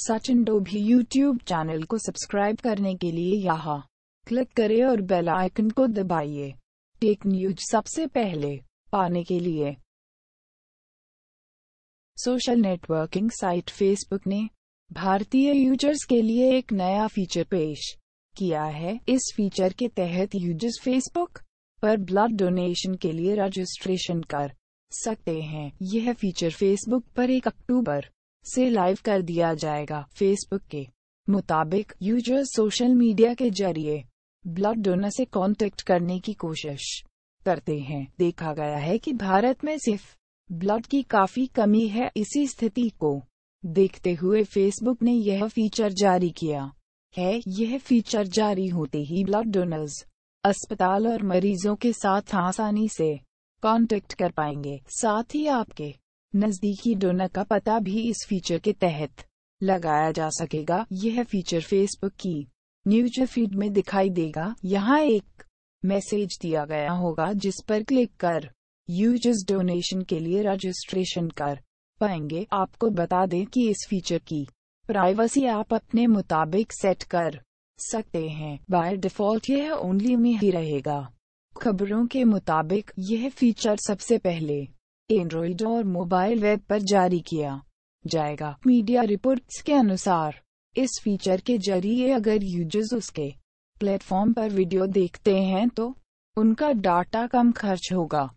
Sachin Dobhi YouTube channel को subscribe करने के लिए यहाँ क्लिक करें और बेल आइकन को दबाइए टेक न्यूज सबसे पहले पाने के लिए सोशल नेटवर्किंग साइट फेसबुक ने भारतीय यूजर्स के लिए एक नया फीचर पेश किया है इस फीचर के तहत यूजर्स फेसबुक पर ब्लड डोनेशन के लिए रजिस्ट्रेशन कर सकते हैं यह फीचर फेसबुक पर 1 अक्टूबर से लाइव कर दिया जाएगा फेसबुक के मुताबिक यूजर्स सोशल मीडिया के जरिए ब्लड डोनर से कांटेक्ट करने की कोशिश करते हैं देखा गया है कि भारत में सिर्फ ब्लड की काफी कमी है इसी स्थिति को देखते हुए फेसबुक ने यह फीचर जारी किया है यह फीचर जारी होते ही ब्लड डोनर्स अस्पताल और मरीजों के साथ आसानी से कांटेक्ट कर पाएंगे साथ ही आपके नज़दीकी डोनर का पता भी इस फीचर के तहत लगाया जा सकेगा यह फीचर फेसबुक की न्यूज फीड में दिखाई देगा यहाँ एक मैसेज दिया गया होगा जिस पर क्लिक कर यूजर्स डोनेशन के लिए रजिस्ट्रेशन कर पाएंगे आपको बता दें कि इस फीचर की प्राइवेसी आप अपने मुताबिक सेट कर सकते हैं बाय डिफॉल्ट यह ओनली में ही रहेगा खबरों के मुताबिक यह फीचर सबसे पहले एंड्रॉइड और मोबाइल वेब पर जारी किया जाएगा मीडिया रिपोर्ट्स के अनुसार इस फीचर के जरिए अगर यूजर्स उसके प्लेटफॉर्म पर वीडियो देखते हैं तो उनका डाटा कम खर्च होगा